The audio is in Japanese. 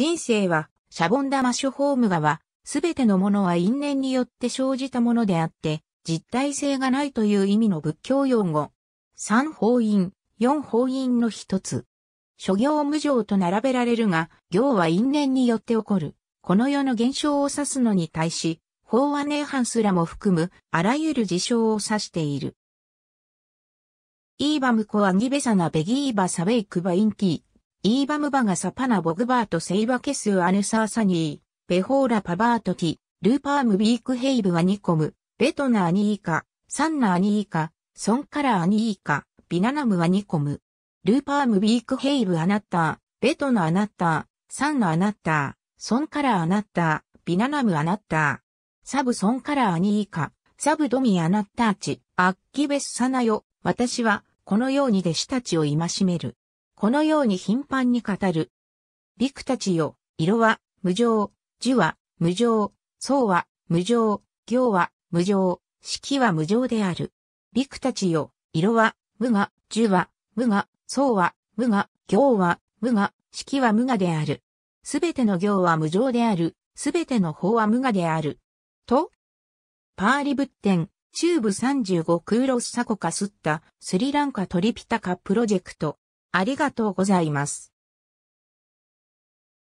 人生は、シャボン玉処方無我は、すべてのものは因縁によって生じたものであって、実体性がないという意味の仏教用語。三法院、四法院の一つ。諸行無常と並べられるが、行は因縁によって起こる。この世の現象を指すのに対し、法は涅槃すらも含む、あらゆる事象を指している。イーバムコアギベサナベギーバサベイクバインティー。イーバムバガサパナボグバートセイバケスアヌサーサニー、ベホーラパバートティ、ルーパームビークヘイブアニコム、ベトナアニイカ、サンナアニイカ、ソンカラアニイカ、ビナナムアニコム、ルーパームビークヘイブアナッター、ベトナアナッター、サンナアナッター、ソンカラアナッター、ビナナムアナッター、サブソンカラアニイカ、サブドミアナッターチ、アッキベスサナヨ、私は、このように弟子たちを戒める。このように頻繁に語る。ビクたちよ、色は、無常、樹は、無常、層は、無常、行は、無常、式は無常である。ビクたちよ、色は、無我、樹は、無我、層は、無我、行は、無我、式は無我である。すべての行は無常である。すべての法は無我である。と、パーリ仏典、中部35クーロスサコカスッタ、スリランカトリピタカプロジェクト。ありがとうございます。